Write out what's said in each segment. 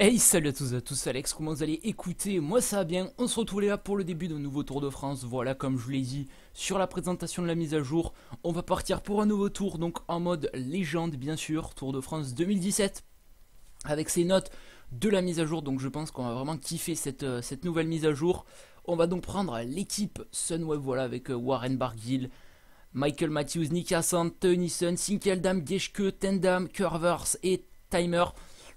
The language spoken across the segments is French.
Hey salut à tous à tous Alex, comment vous allez Écoutez, moi ça va bien, on se retrouve là pour le début d'un nouveau Tour de France, voilà comme je vous l'ai dit sur la présentation de la mise à jour, on va partir pour un nouveau tour, donc en mode légende bien sûr, Tour de France 2017, avec ses notes de la mise à jour, donc je pense qu'on va vraiment kiffer cette, euh, nouvelle mise à jour, on va donc prendre l'équipe Sunweb, voilà avec euh, Warren Barguil, Michael Matthews, Nick Hassan, Tennyson, Sinkeldam, Geschke, Tendam, Curvers et Timer,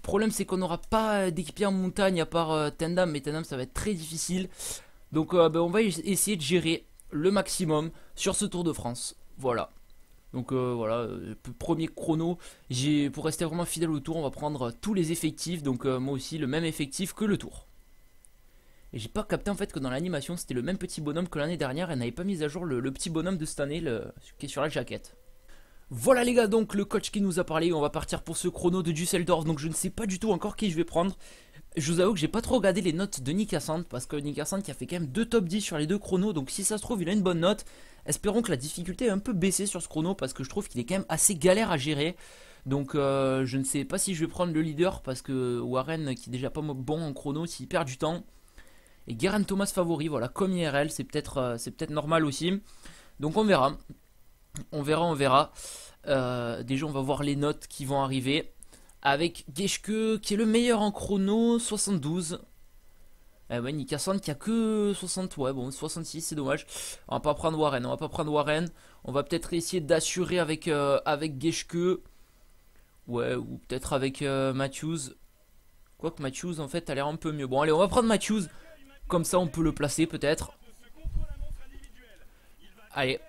le problème, c'est qu'on n'aura pas euh, d'équipier en montagne à part euh, Tendam, mais Tendam, ça va être très difficile. Donc, euh, ben, on va essayer de gérer le maximum sur ce Tour de France. Voilà. Donc voilà, premier chrono, pour rester vraiment fidèle au tour, on va prendre tous les effectifs, donc moi aussi le même effectif que le tour. Et j'ai pas capté en fait que dans l'animation c'était le même petit bonhomme que l'année dernière, elle n'avait pas mis à jour le, petit bonhomme de cette année qui est sur la jaquette. Voilà les gars, donc le coach qui nous a parlé, on va partir pour ce chrono de Düsseldorf, donc je ne sais pas du tout encore qui je vais prendre. Je vous avoue que j'ai pas trop regardé les notes de Nick parce que Nick qui a fait quand même deux top 10 sur les deux chronos, donc si ça se trouve il a une bonne note. Espérons que la difficulté est un peu baissée sur ce chrono, parce que je trouve qu'il est quand même assez galère à gérer. Donc euh, je ne sais pas si je vais prendre le leader, parce que Warren qui est déjà pas bon en chrono, s'il perd du temps. Et Guerin Thomas favori, voilà, comme IRL, c'est peut-être euh, peut normal aussi. Donc on verra. On verra, on verra. Euh, déjà, on va voir les notes qui vont arriver. Avec Geshke qui est le meilleur en chrono, 72. Eh ouais, qui a que 60. Ouais, bon, 66, c'est dommage. On va pas prendre Warren, on va pas prendre Warren. On va peut-être essayer d'assurer avec, euh, avec Ouais, ou peut-être avec euh, Matthews. Quoique Matthews, en fait, a l'air un peu mieux. Bon, allez, on va prendre Matthews. Comme ça, on peut le placer, peut-être. Allez,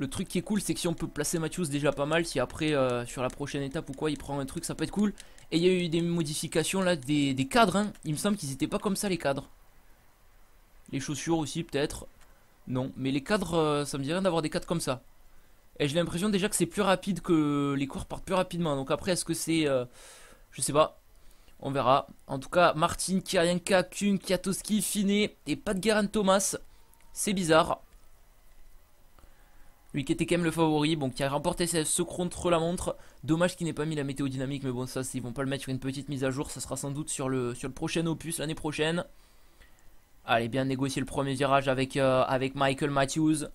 Le truc qui est cool, c'est que si on peut placer Matthews déjà pas mal, si après, euh, sur la prochaine étape ou quoi, il prend un truc, ça peut être cool. Et il y a eu des modifications là, des, cadres. Hein. Il me semble qu'ils étaient pas comme ça, les cadres. Les chaussures aussi, peut-être. Non, mais les cadres, euh, ça me dit rien d'avoir des cadres comme ça. Et j'ai l'impression déjà que c'est plus rapide, que les cours partent plus rapidement. Donc après, est-ce que c'est... Euh, je sais pas. On verra. En tout cas, Martin, Kirienka, Kuhn, Kiatowski, Fine, et pas de Guerin Thomas. C'est bizarre. Lui qui était quand même le favori, bon, qui a remporté ce contre-la-montre. Dommage qu'il n'ait pas mis la météo dynamique, mais bon, ça, s'ils vont pas le mettre sur une petite mise à jour, ça sera sans doute sur le, sur le prochain opus l'année prochaine. Allez, bien négocier le premier virage avec, euh, avec Michael Matthews.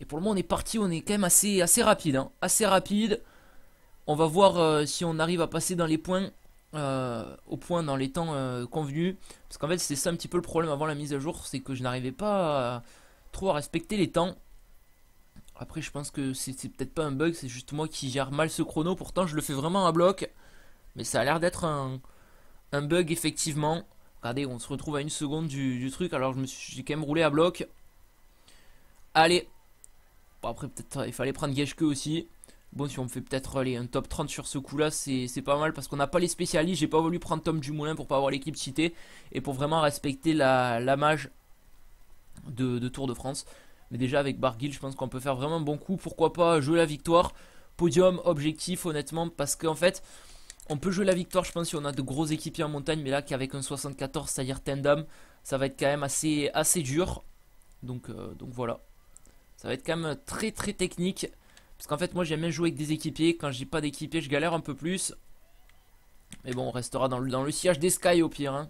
Et pour le moment, on est parti, on est quand même assez, assez rapide. Hein. assez rapide. On va voir euh, si on arrive à passer dans les points, euh, au point dans les temps convenus. Parce qu'en fait, c'est ça un petit peu le problème avant la mise à jour, c'est que je n'arrivais pas trop à respecter les temps. Après, je pense que c'est peut-être pas un bug, c'est juste moi qui gère mal ce chrono. Pourtant, je le fais vraiment à bloc. Mais ça a l'air d'être un, bug, effectivement. Regardez, on se retrouve à une seconde du, truc. Alors, je j'ai quand même roulé à bloc. Allez. Bon, après, peut-être il fallait prendre Gage aussi. Bon, si on me fait peut-être un top 30 sur ce coup-là, c'est pas mal parce qu'on n'a pas les spécialistes. J'ai pas voulu prendre Tom Dumoulin pour pas avoir l'équipe citée et pour vraiment respecter la, mage de, Tour de France. Mais déjà avec Barguil, je pense qu'on peut faire vraiment bon coup. Pourquoi pas jouer la victoire Podium, objectif, honnêtement, parce qu'en fait, on peut jouer la victoire, je pense, si on a de gros équipiers en montagne. Mais là, qu'avec un 74, c'est-à-dire tandem ça va être quand même assez, assez dur. Donc, euh, donc voilà. Ça va être quand même très très technique. Parce qu'en fait, moi j'aime bien jouer avec des équipiers. Quand j'ai pas d'équipiers je galère un peu plus. Mais bon, on restera dans le, dans le sillage des Sky au pire. Hein.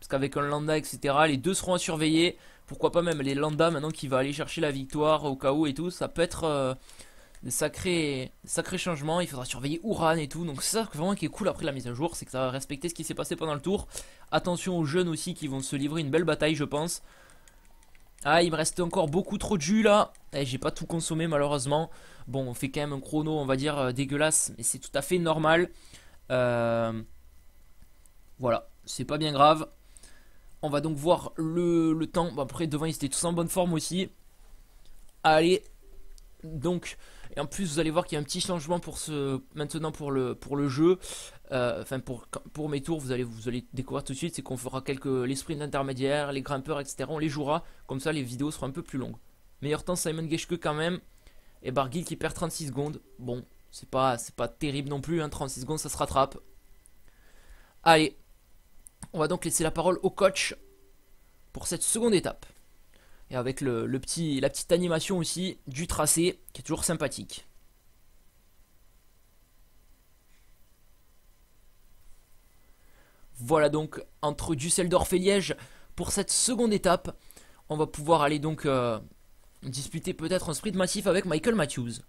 Parce qu'avec un lambda, etc., les deux seront à surveiller. Pourquoi pas même les lambda maintenant qui va aller chercher la victoire au cas où et tout. Ça peut être euh, un sacré changement Il faudra surveiller Uran et tout. Donc c'est ça vraiment qui est cool après la mise à jour. C'est que ça va respecter ce qui s'est passé pendant le tour. Attention aux jeunes aussi qui vont se livrer une belle bataille, je pense. Ah, il me reste encore beaucoup trop de jus là. Et eh, j'ai pas tout consommé malheureusement. Bon, on fait quand même un chrono, on va dire, euh, dégueulasse. Mais c'est tout à fait normal. Euh, voilà, c'est pas bien grave. On va donc voir le, temps. après, devant, ils étaient tous en bonne forme aussi. Allez. Donc, et en plus, vous allez voir qu'il y a un petit changement pour ce, maintenant pour le, pour le jeu. Euh, enfin, pour, pour mes tours, vous allez, vous allez découvrir tout de suite. C'est qu'on fera quelques, les sprints intermédiaires, les grimpeurs, etc. On les jouera. Comme ça, les vidéos seront un peu plus longues. Meilleur temps, Simon Geschke quand même. Et Barguil qui perd 36 secondes. Bon, c'est pas, pas terrible non plus. Hein. 36 secondes, ça se rattrape. Allez, on va donc laisser la parole au coach pour cette seconde étape. Et avec le, petit, la petite animation aussi du tracé qui est toujours sympathique. Voilà donc entre Düsseldorf et Liège pour cette seconde étape. On va pouvoir aller donc euh, disputer peut-être un sprint massif avec Michael Matthews.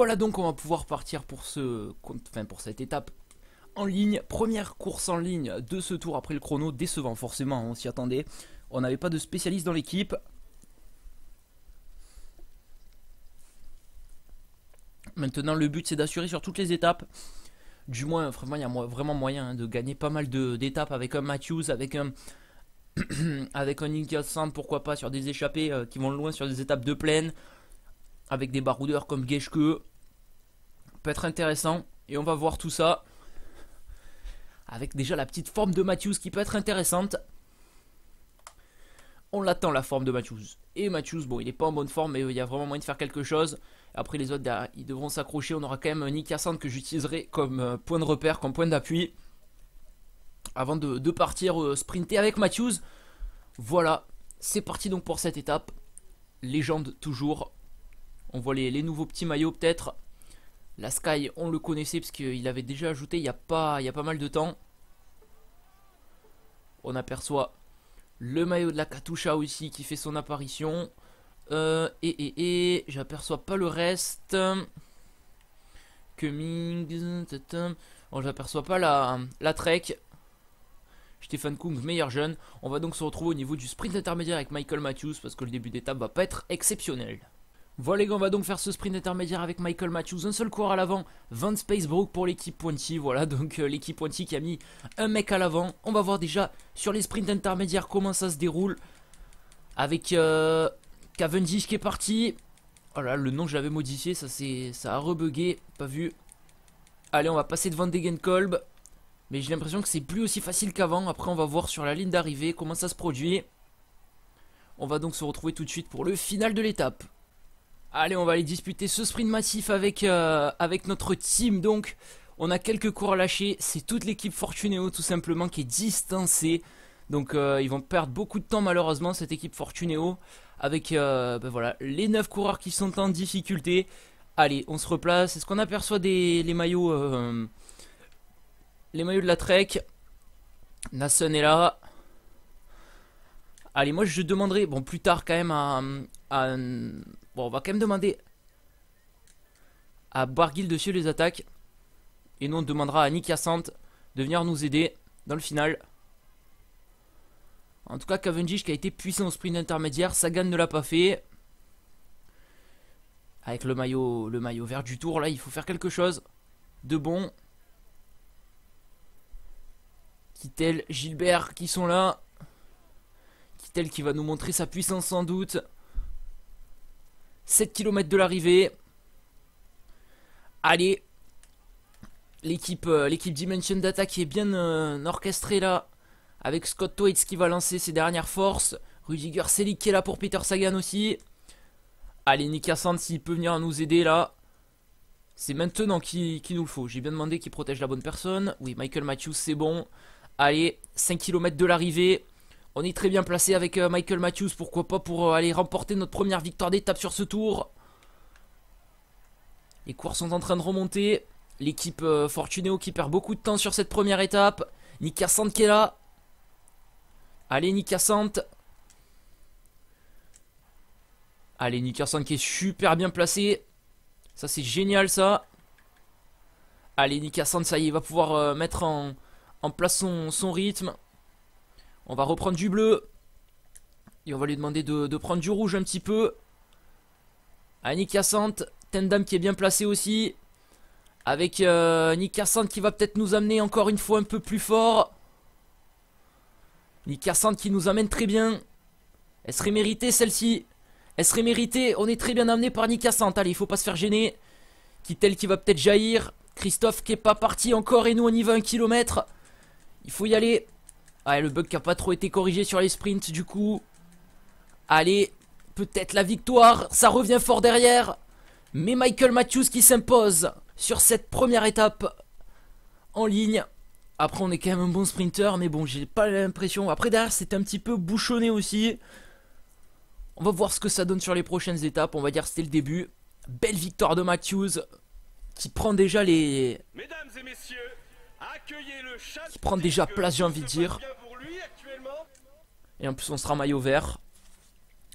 Voilà donc on va pouvoir partir pour, ce, enfin pour cette étape en ligne. Première course en ligne de ce tour après le chrono, décevant forcément, on s'y attendait. On n'avait pas de spécialiste dans l'équipe. Maintenant le but c'est d'assurer sur toutes les étapes. Du moins, vraiment, il y a vraiment moyen hein, de gagner pas mal d'étapes avec un Matthews, avec un, avec un pourquoi pas, sur des échappées euh, qui vont loin, sur des étapes de plaine, avec des baroudeurs comme Geschke peut être intéressant. Et on va voir tout ça avec déjà la petite forme de Matthews qui peut être intéressante. On l'attend la forme de Matthews. Et Matthews, bon, il n'est pas en bonne forme, mais il y a vraiment moyen de faire quelque chose. Après, les autres, ils devront s'accrocher. On aura quand même Nick Hassan que j'utiliserai comme euh, point de repère, comme point d'appui. Avant de, partir euh, sprinter avec Matthews. Voilà, c'est parti donc pour cette étape. Légende toujours. On voit les, les nouveaux petits maillots peut-être. La Sky, on le connaissait parce qu'il avait déjà ajouté il y, a pas, il y a pas mal de temps. On aperçoit le maillot de la Katusha aussi qui fait son apparition. Euh, et et, et j'aperçois pas le reste. Cummings. On oh, j'aperçois pas la, la Trek. Stéphane Kung, meilleur jeune. On va donc se retrouver au niveau du sprint intermédiaire avec Michael Matthews parce que le début d'étape va pas être exceptionnel. Voilà les gars, on va donc faire ce sprint intermédiaire avec Michael Matthews, un seul coureur à l'avant, Van Spacebrook pour l'équipe Pointy, voilà donc euh, l'équipe Pointy qui a mis un mec à l'avant. On va voir déjà sur les sprints intermédiaires comment ça se déroule avec euh, Cavendish qui est parti. Oh le nom je j'avais modifié, ça c'est ça a rebugué, pas vu. Allez, on va passer devant Degenkolb. Mais j'ai l'impression que c'est plus aussi facile qu'avant. Après, on va voir sur la ligne d'arrivée comment ça se produit. On va donc se retrouver tout de suite pour le final de l'étape. Allez, on va aller disputer ce sprint massif avec, euh, avec notre team. Donc, on a quelques cours lâchés. C'est toute l'équipe Fortuneo, tout simplement, qui est distancée. Donc, euh, ils vont perdre beaucoup de temps, malheureusement, cette équipe Fortuneo. Avec euh, ben voilà, les 9 coureurs qui sont en difficulté. Allez, on se replace. Est-ce qu'on aperçoit des, les maillots Les maillots de la Trek. Nassen est là. Allez, moi, je demanderai, bon, plus tard quand même à Bon, on va quand même demander à Barguil de suivre les attaques. Et nous, on demandera à Nikia de venir nous aider dans le final. En tout cas, Cavendish qui a été puissant au sprint intermédiaire. Sagan ne l'a pas fait. Avec le maillot, le maillot vert du tour, là, il faut faire quelque chose de bon. Kittel, Gilbert qui sont là. Kittel qui va nous montrer sa puissance sans doute. 7 km de l'arrivée. Allez. Euh, l'équipe Dimension Data qui est bien euh, orchestrée là. Avec Scott Toitz qui va lancer ses dernières forces. Rudiger Selig qui est là pour Peter Sagan aussi. Allez, Nika Sand s'il peut venir nous aider là. C'est maintenant qu'il nous le faut. J'ai bien demandé qu'il protège la bonne personne. Oui, Michael Matthews, c'est bon. Allez, 5 km de l'arrivée. On est très bien placé avec euh, Michael Matthews, pourquoi pas, pour euh, aller remporter notre première victoire d'étape sur ce tour. Les coureurs sont en train de remonter. L'équipe euh, Fortuneo qui perd beaucoup de temps sur cette première étape. Nika Sant qui est là. Allez Nika Sant. Allez Nika Sant qui est super bien placé. Ça c'est génial ça. Allez Nika Sant, ça y est, il va pouvoir mettre en, en place son, son rythme. On va reprendre du bleu. Et on va lui demander de, prendre du rouge un petit peu. Annick Cassante. Tendam qui est bien placé aussi. Avec euh, qui va peut-être nous amener encore une fois un peu plus fort. Nick qui nous amène très bien. Elle serait méritée celle-ci. Elle serait méritée. On est très bien amené par Nick Allez, il faut pas se faire gêner. Kittel qui va peut-être jaillir. Christophe qui n'est pas parti encore et nous on y va un kilomètre. Il faut y aller. Ouais, ah, le bug qui a pas trop été corrigé sur les sprints du coup. Allez, peut-être la victoire. Ça revient fort derrière. Mais Michael Matthews qui s'impose sur cette première étape en ligne. Après, on est quand même un bon sprinter, mais bon, j'ai pas l'impression. Après, derrière, c'est un petit peu bouchonné aussi. On va voir ce que ça donne sur les prochaines étapes. On va dire c'était le début. Belle victoire de Matthews qui prend déjà les. Mesdames et messieurs, qui prend déjà place, j'ai envie de dire. Et en plus, on sera maillot vert.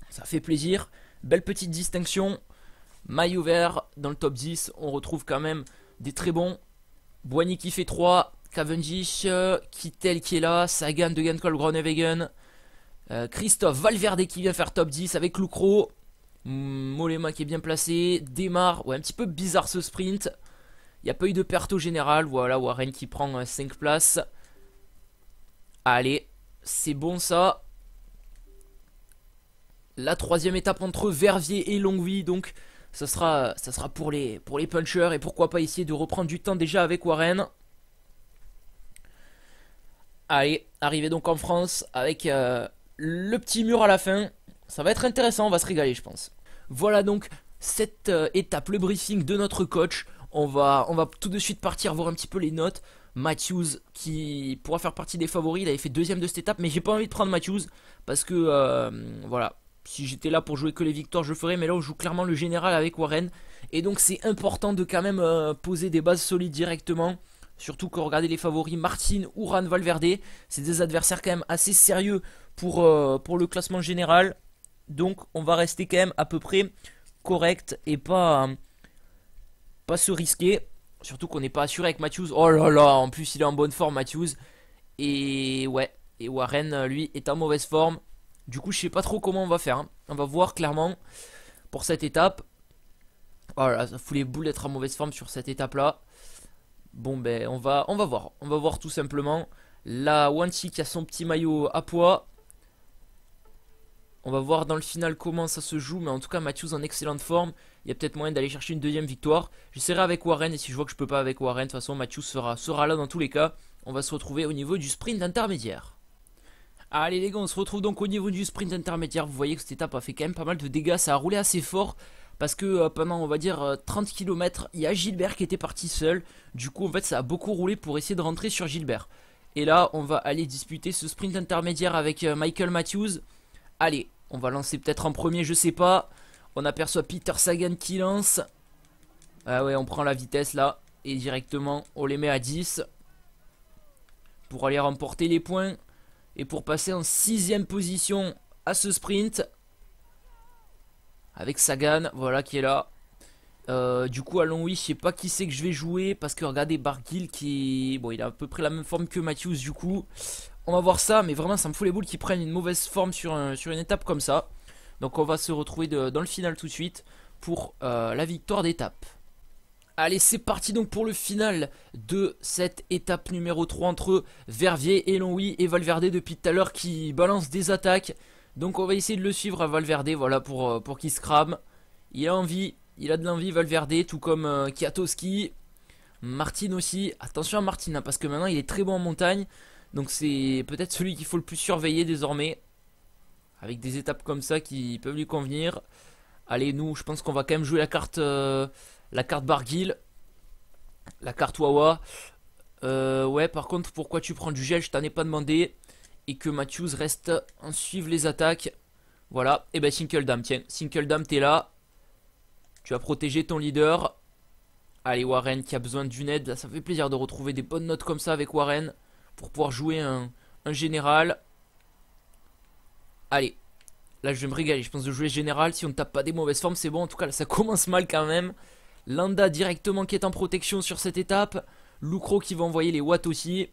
Ça fait plaisir. Belle petite distinction. Maillot vert dans le top 10. On retrouve quand même des très bons. Boigny qui fait 3. Cavendish. Kittel euh, qui est là. Sagan, de Gankol, Groenewegen. Euh, Christophe Valverde qui vient faire top 10 avec Lucro. Molema qui est bien placé. Démarre. Ouais, un petit peu bizarre ce sprint. Il n'y a pas eu de perte au général. Voilà, Warren qui prend 5 euh, places. Allez, c'est bon ça. La troisième étape entre Verviers et Longueville... Donc, ça sera, sera pour, les, pour les punchers. Et pourquoi pas essayer de reprendre du temps déjà avec Warren. Allez, arrivé donc en France avec euh, le petit mur à la fin. Ça va être intéressant, on va se régaler je pense. Voilà donc cette euh, étape, le briefing de notre coach on va, on va tout de suite partir voir un petit peu les notes. Matthews qui pourra faire partie des favoris, il avait fait deuxième de cette étape, mais j'ai pas envie de prendre Matthews parce que euh, voilà, si j'étais là pour jouer que les victoires, je ferais, mais là on joue clairement le général avec Warren, et donc c'est important de quand même euh, poser des bases solides directement. Surtout que regardez les favoris Martin ou Ran Valverde, c'est des adversaires quand même assez sérieux pour, euh, pour le classement général. Donc on va rester quand même à peu près correct et pas, pas se risquer. Surtout qu'on n'est pas assuré avec Matthews. Oh là là, en plus il est en bonne forme Matthews. Et ouais, et Warren euh, lui est en mauvaise forme. Du coup, je sais pas trop comment on va faire. Hein. On va voir clairement pour cette étape. Voilà, oh ça fout les boules d'être en mauvaise forme sur cette étape-là. Bon ben, on va, on va voir. On va voir tout simplement. La Wanchi qui a son petit maillot à poids. On va voir dans le final comment ça se joue, mais en tout cas Matthews en excellente forme. Il y a peut-être moyen d'aller chercher une deuxième victoire. J'essaierai avec Warren et si je vois que je peux pas avec Warren, de toute façon Matthews sera, sera là dans tous les cas. On va se retrouver au niveau du sprint intermédiaire. Allez les gars, on se retrouve donc au niveau du sprint intermédiaire. Vous voyez que cette étape a fait quand même pas mal de dégâts, ça a roulé assez fort parce que euh, pendant on va dire 30 euh, km il y a Gilbert qui était parti seul du coup en fait ça a beaucoup roulé pour essayer de rentrer sur Gilbert et là on va aller disputer ce sprint intermédiaire avec euh, Michael Matthews allez on va lancer peut-être en premier, je sais pas. On aperçoit Peter Sagan qui lance. Ah ouais, on prend la vitesse là. Et directement, on les met à 10. Pour aller remporter les points. Et pour passer en sixième position à ce sprint. Avec Sagan, voilà qui est là. Euh, du coup, à y je sais pas qui c'est que je vais jouer parce que regardez Barguil qui bon, il a à peu près la même forme que Matthews du coup. On va voir ça, mais vraiment ça me fout les boules qu'ils prennent une mauvaise forme sur, sur une étape comme ça. Donc on va se retrouver dans le final tout de suite pour euh, la victoire d'étape. Allez, c'est parti donc pour le final de cette étape numéro 3 entre Verviers, Longwy et Valverde depuis tout à l'heure qui balance des attaques. Donc on va essayer de le suivre à Valverde, voilà, pour, euh, pour qu'il se crame. Il a envie, il a de l'envie Valverde, tout comme euh, Kiatoski. Kiatowski. Martine aussi. Attention à Martine hein, parce que maintenant il est très bon en montagne. Donc c'est peut-être celui qu'il faut le plus surveiller désormais. Avec des étapes comme ça qui peuvent lui convenir. Allez, nous, je pense qu'on va quand même jouer la carte, euh, la carte Barguil. La carte Wawa. Euh, ouais, par contre, pourquoi tu prends du gel Je t'en ai pas demandé. Et que Matthews reste en suivre les attaques. Voilà. Et eh ben, Dam, tiens. Dam, t'es là. Tu as protégé ton leader. Allez, Warren qui a besoin d'une aide. Là, ça fait plaisir de retrouver des bonnes notes comme ça avec Warren pour pouvoir jouer un, général. Allez, là je vais me régaler. Je pense de jouer général. Si on ne tape pas des mauvaises formes, c'est bon. En tout cas, là ça commence mal quand même. Landa directement qui est en protection sur cette étape. Lucro qui va envoyer les watts aussi.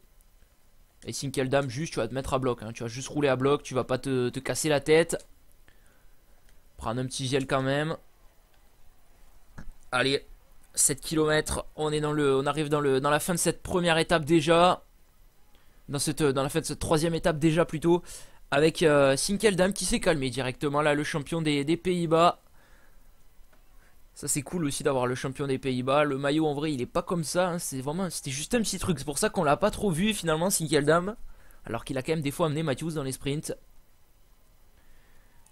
Et Sinkeldam, juste, tu vas te mettre à bloc. Hein. Tu vas juste rouler à bloc. Tu vas pas te, te casser la tête. Prends un petit gel quand même. Allez, 7 km, on, est dans le, on arrive dans, le, dans la fin de cette première étape déjà. Dans, cette, euh, dans la fin de cette troisième étape déjà plutôt. Avec euh, Sinkeldam qui s'est calmé directement là, le champion des, Pays-Bas. Ça c'est cool aussi d'avoir le champion des Pays-Bas. Le maillot en vrai il est pas comme ça, hein. c'est vraiment c'était juste un petit truc. C'est pour ça qu'on l'a pas trop vu finalement Sinkeldam. Alors qu'il a quand même des fois amené Matthews dans les sprints.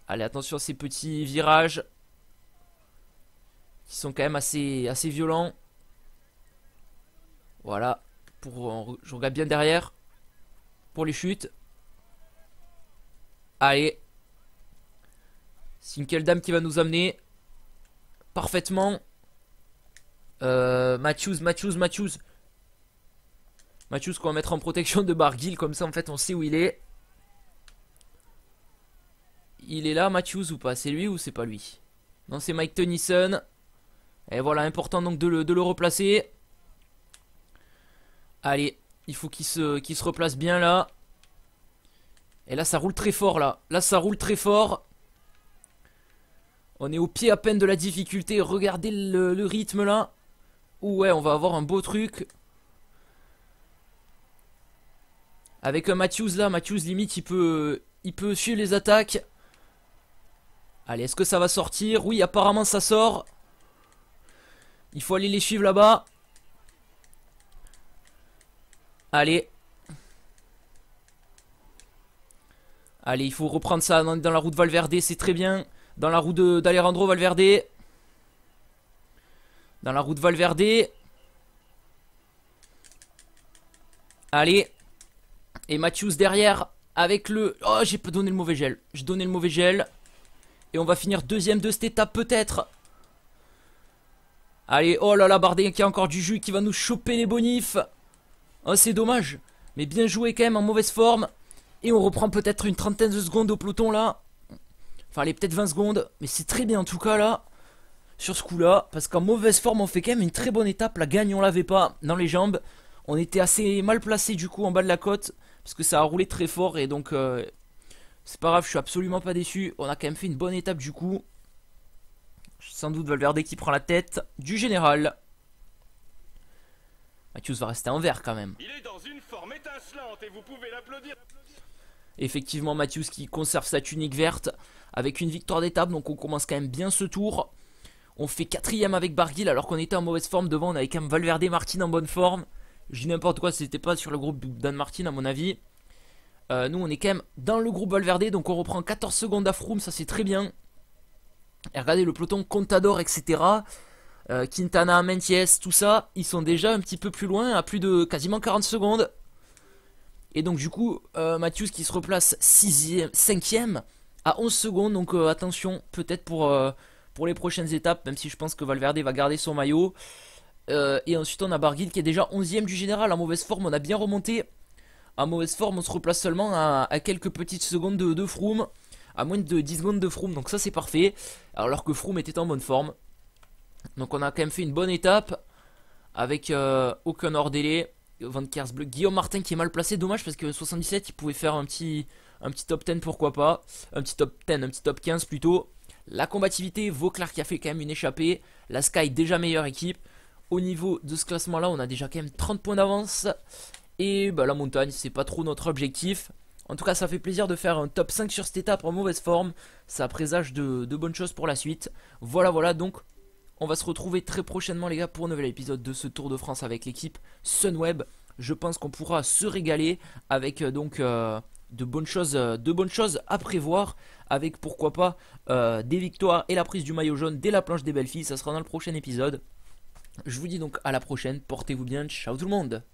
Allez attention à ces petits virages qui sont quand même assez, assez violents. Voilà. Pour, je regarde bien derrière. Pour les chutes. Allez. quelle dame qui va nous amener. Parfaitement. Euh, Matthews, Matthews, Matthews. Matthews qu'on va mettre en protection de Barguil. Comme ça, en fait, on sait où il est. Il est là, Matthews ou pas C'est lui ou c'est pas lui Non, c'est Mike Tennyson. Et voilà, important donc de le, replacer. Allez, il faut qu'il se, se replace bien là. Et là, ça roule très fort, là. Là, ça roule très fort. On est au pied à peine de la difficulté. Regardez le, rythme, là. Ouais, on va avoir un beau truc. Avec un Matthews, là. Matthews, limite, il peut, il peut suivre les attaques. Allez, est-ce que ça va sortir Oui, apparemment, ça sort. Il faut aller les suivre là-bas. Allez. Allez, il faut reprendre ça dans, la route Valverde, c'est très bien. Dans la route d'Alerandro, Valverde. Dans la route Valverde. Allez. Et Matthews derrière avec le... Oh, j'ai donné le mauvais gel. J'ai donné le mauvais gel. Et on va finir deuxième de cette étape peut-être. Allez, oh là là, Bardet qui a encore du jus, qui va nous choper les bonifs. Oh, c'est dommage. Mais bien joué quand même, en mauvaise forme. Et on reprend peut-être une trentaine de secondes au peloton là. Enfin, allez, peut-être 20 secondes. Mais c'est très bien en tout cas là. Sur ce coup-là. Parce qu'en mauvaise forme, on fait quand même une très bonne étape. La gagne, on l'avait pas dans les jambes. On était assez mal placé du coup en bas de la côte. Parce que ça a roulé très fort. Et donc, euh, c'est pas grave, je suis absolument pas déçu. On a quand même fait une bonne étape du coup. Sans doute Valverde qui prend la tête du général. Mathieu va rester en vert quand même. Il est dans une forme étincelante et vous pouvez l'applaudir. Effectivement, Mathieu qui conserve sa tunique verte avec une victoire d'étape. Donc on commence quand même bien ce tour. On fait quatrième avec Barguil alors qu'on était en mauvaise forme. Devant, on avait quand même Valverde Martin en bonne forme. Je dis n'importe quoi, c'était pas sur le groupe Dan Martin à mon avis. Euh, nous, on est quand même dans le groupe Valverde. Donc on reprend 14 secondes à ça c'est très bien. Et regardez le peloton Contador, etc. Euh, Quintana, Mentiès, tout ça, ils sont déjà un petit peu plus loin, à plus de quasiment 40 secondes. Et donc du coup, euh, qui se replace 5ème à 11 secondes. Donc euh, attention, peut-être pour, euh, pour les prochaines étapes, même si je pense que Valverde va garder son maillot. et ensuite on a Barguil qui est déjà 11ème du général, en mauvaise forme, on a bien remonté. En mauvaise forme, on se replace seulement à, quelques petites secondes de, de Froome à moins de 10 secondes de Froome, donc ça c'est parfait. Alors que Froome était en bonne forme. Donc on a quand même fait une bonne étape avec euh, aucun hors délai. bleu Guillaume Martin qui est mal placé, dommage parce que 77 il pouvait faire un petit, un petit top 10 pourquoi pas, un petit top 10, un petit top 15 plutôt. La combativité, Vauclair qui a fait quand même une échappée, la Sky déjà meilleure équipe. Au niveau de ce classement là, on a déjà quand même 30 points d'avance. Et bah, la montagne, c'est pas trop notre objectif. En tout cas, ça fait plaisir de faire un top 5 sur cette étape en mauvaise forme. Ça présage de, bonnes choses pour la suite. Voilà, voilà, donc on va se retrouver très prochainement les gars pour un nouvel épisode de ce Tour de France avec l'équipe Sunweb. Je pense qu'on pourra se régaler avec euh, donc euh, de, bonnes choses, euh, de bonnes choses à prévoir. Avec pourquoi pas des victoires et la prise du maillot jaune dès la planche des belles filles. Ça sera dans le prochain épisode. Je vous dis donc à la prochaine. Portez-vous bien. Ciao tout le monde